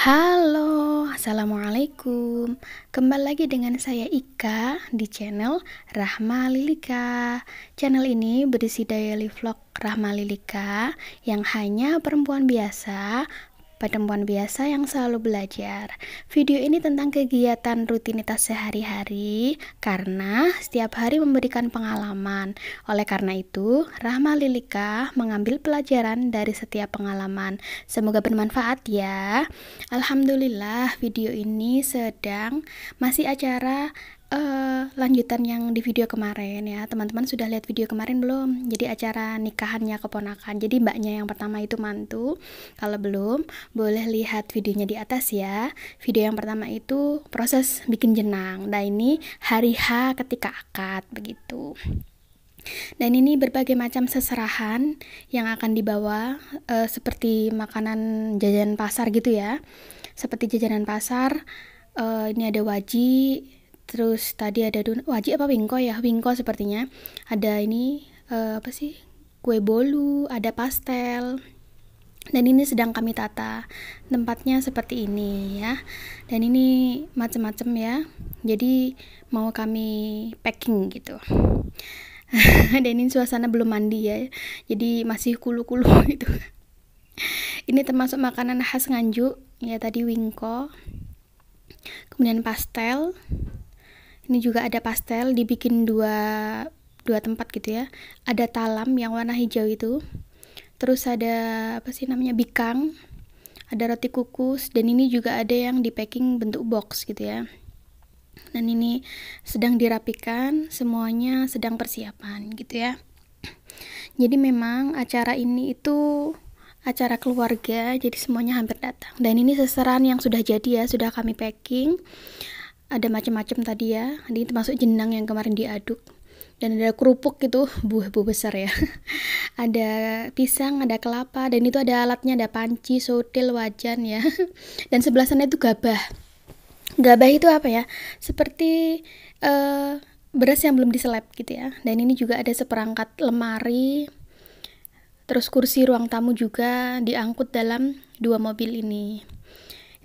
Halo, Assalamualaikum Kembali lagi dengan saya Ika di channel Rahma Lilika Channel ini berisi daily vlog Rahma Lilika Yang hanya perempuan biasa perempuan biasa yang selalu belajar. Video ini tentang kegiatan rutinitas sehari-hari karena setiap hari memberikan pengalaman. Oleh karena itu, Rahma Lilika mengambil pelajaran dari setiap pengalaman. Semoga bermanfaat ya. Alhamdulillah video ini sedang masih acara Eh, lanjutan yang di video kemarin ya, teman-teman sudah lihat video kemarin belum? Jadi acara nikahannya keponakan. Jadi mbaknya yang pertama itu mantu. Kalau belum, boleh lihat videonya di atas ya. Video yang pertama itu proses bikin jenang. Nah, ini hari H ketika akad begitu. Dan ini berbagai macam seserahan yang akan dibawa e, seperti makanan jajanan pasar gitu ya. Seperti jajanan pasar, e, ini ada wajib Terus tadi ada dun wajib apa wingko ya? Wingko sepertinya. Ada ini uh, apa sih? Kue bolu, ada pastel. Dan ini sedang kami tata. Tempatnya seperti ini ya. Dan ini macam-macam ya. Jadi mau kami packing gitu. Dan ini suasana belum mandi ya. Jadi masih kulu-kulu gitu. Ini termasuk makanan khas Nganjuk ya tadi wingko kemudian pastel ini juga ada pastel dibikin dua dua tempat gitu ya. Ada talam yang warna hijau itu. Terus ada apa sih namanya bikang. Ada roti kukus dan ini juga ada yang di packing bentuk box gitu ya. Dan ini sedang dirapikan, semuanya sedang persiapan gitu ya. Jadi memang acara ini itu acara keluarga, jadi semuanya hampir datang. Dan ini seserahan yang sudah jadi ya, sudah kami packing ada macam-macam tadi ya ini termasuk jenang yang kemarin diaduk dan ada kerupuk gitu buah-buah besar ya ada pisang ada kelapa dan itu ada alatnya ada panci sotil wajan ya dan sebelah sana itu gabah gabah itu apa ya seperti uh, beras yang belum diselep gitu ya dan ini juga ada seperangkat lemari terus kursi ruang tamu juga diangkut dalam dua mobil ini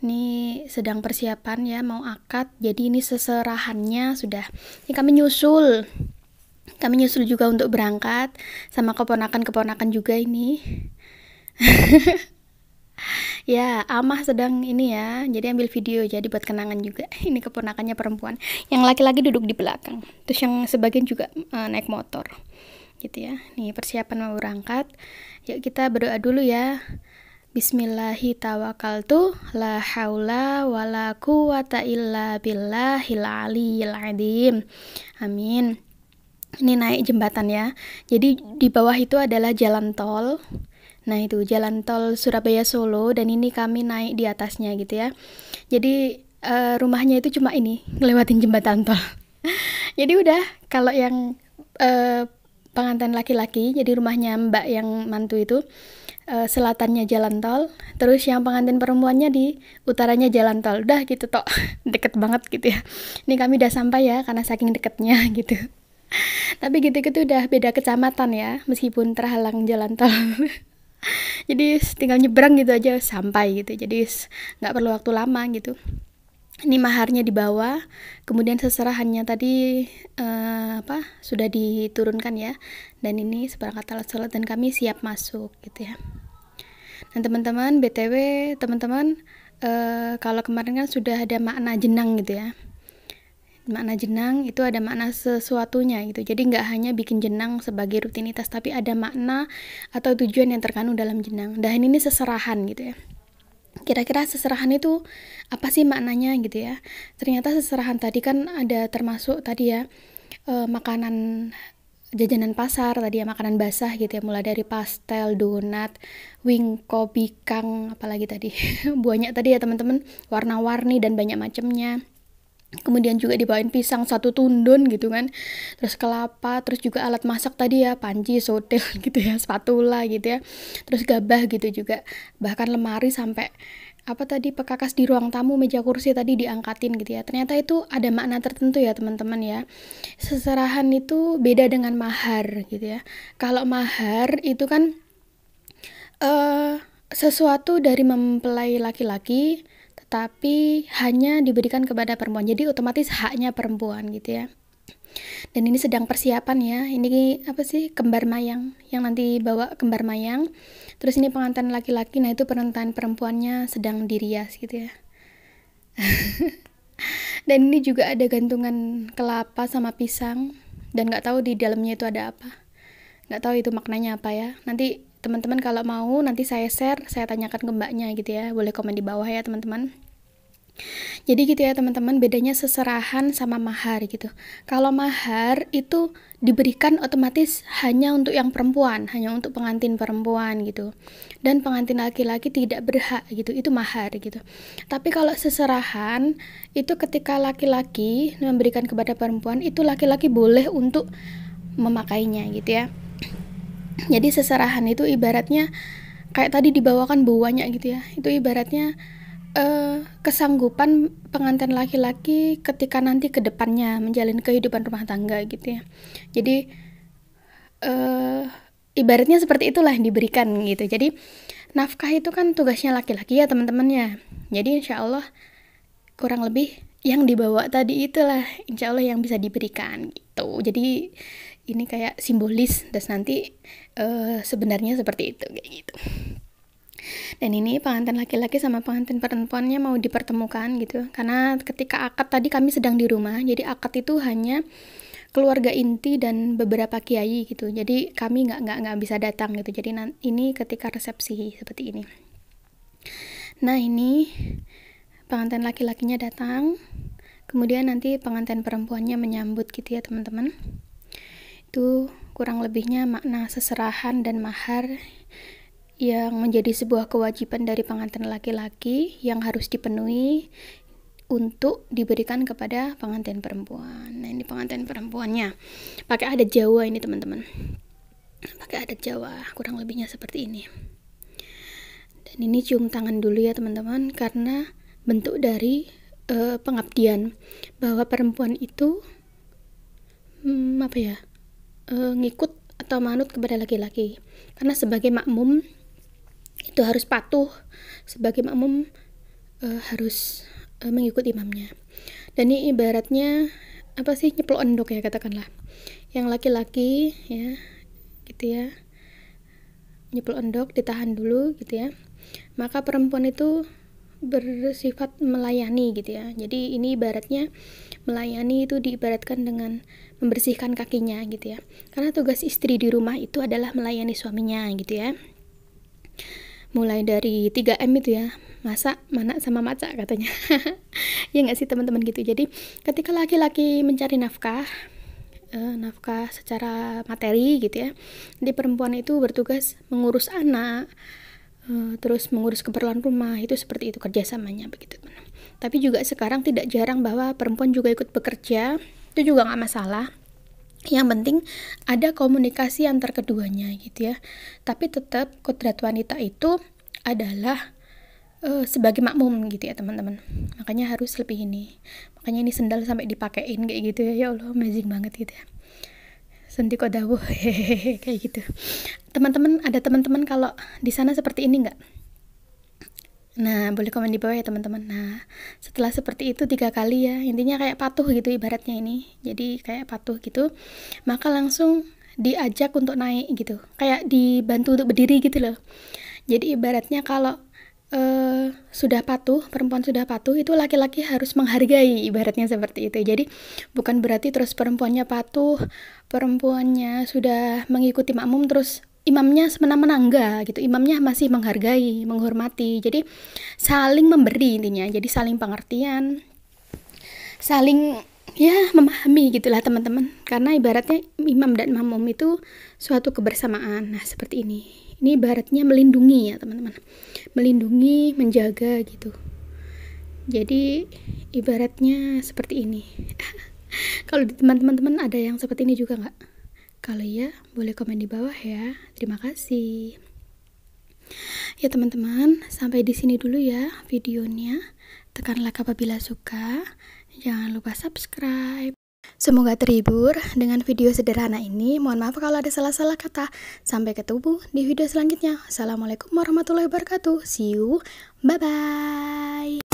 ini sedang persiapan ya mau akad. Jadi ini seserahannya sudah. Ini kami nyusul. Kami nyusul juga untuk berangkat sama keponakan-keponakan juga ini. ya, Amah sedang ini ya. Jadi ambil video jadi buat kenangan juga. Ini keponakannya perempuan. Yang laki-laki duduk di belakang. Terus yang sebagian juga uh, naik motor. Gitu ya. Nih persiapan mau berangkat. Yuk kita berdoa dulu ya. Bismillahi tawakkaltu la haula wala quwata illa billahil aliyil adim. Amin. Ini naik jembatan ya. Jadi di bawah itu adalah jalan tol. Nah, itu jalan tol Surabaya Solo dan ini kami naik di atasnya gitu ya. Jadi uh, rumahnya itu cuma ini, ngelewatin jembatan tol. Jadi udah kalau yang uh, pengantin laki-laki jadi rumahnya mbak yang mantu itu uh, selatannya jalan tol terus yang pengantin perempuannya di utaranya jalan tol udah gitu tok deket banget gitu ya ini kami udah sampai ya karena saking deketnya gitu tapi gitu-gitu udah beda kecamatan ya meskipun terhalang jalan tol jadi tinggal nyebrang gitu aja sampai gitu jadi nggak perlu waktu lama gitu ini maharnya di bawah kemudian seserahannya tadi uh, apa sudah diturunkan ya dan ini seperangkat alat sholat dan kami siap masuk gitu ya dan teman-teman btw teman-teman uh, kalau kemarin kan sudah ada makna jenang gitu ya makna jenang itu ada makna sesuatunya gitu jadi nggak hanya bikin jenang sebagai rutinitas tapi ada makna atau tujuan yang terkandung dalam jenang dan ini seserahan gitu ya kira-kira seserahan itu apa sih maknanya gitu ya ternyata seserahan tadi kan ada termasuk tadi ya e, makanan jajanan pasar tadi ya makanan basah gitu ya mulai dari pastel donat wing kopi kang apalagi tadi banyak tadi ya teman-teman warna-warni dan banyak macamnya kemudian juga dibawain pisang satu tundun gitu kan terus kelapa terus juga alat masak tadi ya panci sotel gitu ya spatula gitu ya terus gabah gitu juga bahkan lemari sampai apa tadi pekakas di ruang tamu meja kursi tadi diangkatin gitu ya ternyata itu ada makna tertentu ya teman-teman ya seserahan itu beda dengan mahar gitu ya kalau mahar itu kan uh, sesuatu dari mempelai laki-laki tapi hanya diberikan kepada perempuan. Jadi otomatis haknya perempuan gitu ya. Dan ini sedang persiapan ya. Ini apa sih kembar mayang yang nanti bawa kembar mayang. Terus ini pengantin laki-laki. Nah itu pengantin perempuannya sedang dirias gitu ya. dan ini juga ada gantungan kelapa sama pisang dan nggak tahu di dalamnya itu ada apa. Nggak tahu itu maknanya apa ya. Nanti teman-teman kalau mau nanti saya share saya tanyakan ke mbaknya gitu ya boleh komen di bawah ya teman-teman jadi gitu ya teman-teman bedanya seserahan sama mahar gitu kalau mahar itu diberikan otomatis hanya untuk yang perempuan hanya untuk pengantin perempuan gitu dan pengantin laki-laki tidak berhak gitu itu mahar gitu tapi kalau seserahan itu ketika laki-laki memberikan kepada perempuan itu laki-laki boleh untuk memakainya gitu ya jadi seserahan itu ibaratnya kayak tadi dibawakan buahnya gitu ya itu ibaratnya uh, kesanggupan pengantin laki-laki ketika nanti ke depannya menjalin kehidupan rumah tangga gitu ya jadi uh, ibaratnya seperti itulah yang diberikan gitu jadi nafkah itu kan tugasnya laki-laki ya teman-temannya jadi insya Allah kurang lebih yang dibawa tadi itulah insya Allah yang bisa diberikan gitu jadi ini kayak simbolis dan nanti uh, sebenarnya seperti itu kayak gitu dan ini pengantin laki-laki sama pengantin perempuannya mau dipertemukan gitu karena ketika akad tadi kami sedang di rumah jadi akad itu hanya keluarga inti dan beberapa kiai gitu jadi kami nggak nggak nggak bisa datang gitu jadi ini ketika resepsi seperti ini nah ini pengantin laki-lakinya datang kemudian nanti pengantin perempuannya menyambut gitu ya teman-teman itu kurang lebihnya makna seserahan dan mahar yang menjadi sebuah kewajiban dari pengantin laki-laki yang harus dipenuhi untuk diberikan kepada pengantin perempuan. Nah, ini pengantin perempuannya. Pakai adat Jawa ini, teman-teman. Pakai adat Jawa, kurang lebihnya seperti ini. Dan ini cium tangan dulu ya, teman-teman, karena bentuk dari uh, pengabdian bahwa perempuan itu hmm, apa ya? uh, ngikut atau manut kepada laki-laki. Karena sebagai makmum itu harus patuh, sebagai makmum uh, harus uh, mengikuti imamnya. Dan ini ibaratnya apa sih nyeplok endok ya katakanlah. Yang laki-laki ya gitu ya nyeplok endok ditahan dulu gitu ya. Maka perempuan itu bersifat melayani gitu ya. Jadi ini ibaratnya melayani itu diibaratkan dengan membersihkan kakinya gitu ya. Karena tugas istri di rumah itu adalah melayani suaminya gitu ya. Mulai dari 3M itu ya, masak, mana sama maca katanya. ya nggak sih teman-teman gitu. Jadi ketika laki-laki mencari nafkah, eh, nafkah secara materi gitu ya. Di perempuan itu bertugas mengurus anak, Eh, terus mengurus keperluan rumah itu seperti itu kerjasamanya begitu teman tapi juga sekarang tidak jarang bahwa perempuan juga ikut bekerja itu juga nggak masalah yang penting ada komunikasi antar keduanya gitu ya tapi tetap kodrat wanita itu adalah uh, sebagai makmum gitu ya teman-teman makanya harus lebih ini makanya ini sendal sampai dipakein kayak gitu ya ya Allah amazing banget gitu ya kok dawuh hehehe kayak gitu teman-teman ada teman-teman kalau di sana seperti ini nggak nah boleh komen di bawah ya teman-teman nah setelah seperti itu tiga kali ya intinya kayak patuh gitu ibaratnya ini jadi kayak patuh gitu maka langsung diajak untuk naik gitu kayak dibantu untuk berdiri gitu loh jadi ibaratnya kalau Eh, sudah patuh, perempuan sudah patuh, itu laki-laki harus menghargai ibaratnya seperti itu. Jadi bukan berarti terus perempuannya patuh, perempuannya sudah mengikuti makmum terus imamnya semena-mena enggak gitu. Imamnya masih menghargai, menghormati. Jadi saling memberi intinya. Jadi saling pengertian, saling ya memahami gitulah teman-teman karena ibaratnya imam dan makmum itu suatu kebersamaan nah seperti ini ini baratnya melindungi ya teman-teman melindungi menjaga gitu jadi ibaratnya seperti ini kalau teman-teman ada yang seperti ini juga nggak kalau ya boleh komen di bawah ya terima kasih ya teman-teman sampai di sini dulu ya videonya tekan like apabila suka jangan lupa subscribe Semoga terhibur dengan video sederhana ini. Mohon maaf kalau ada salah-salah kata. Sampai ketemu di video selanjutnya. Assalamualaikum warahmatullahi wabarakatuh. See you. Bye-bye.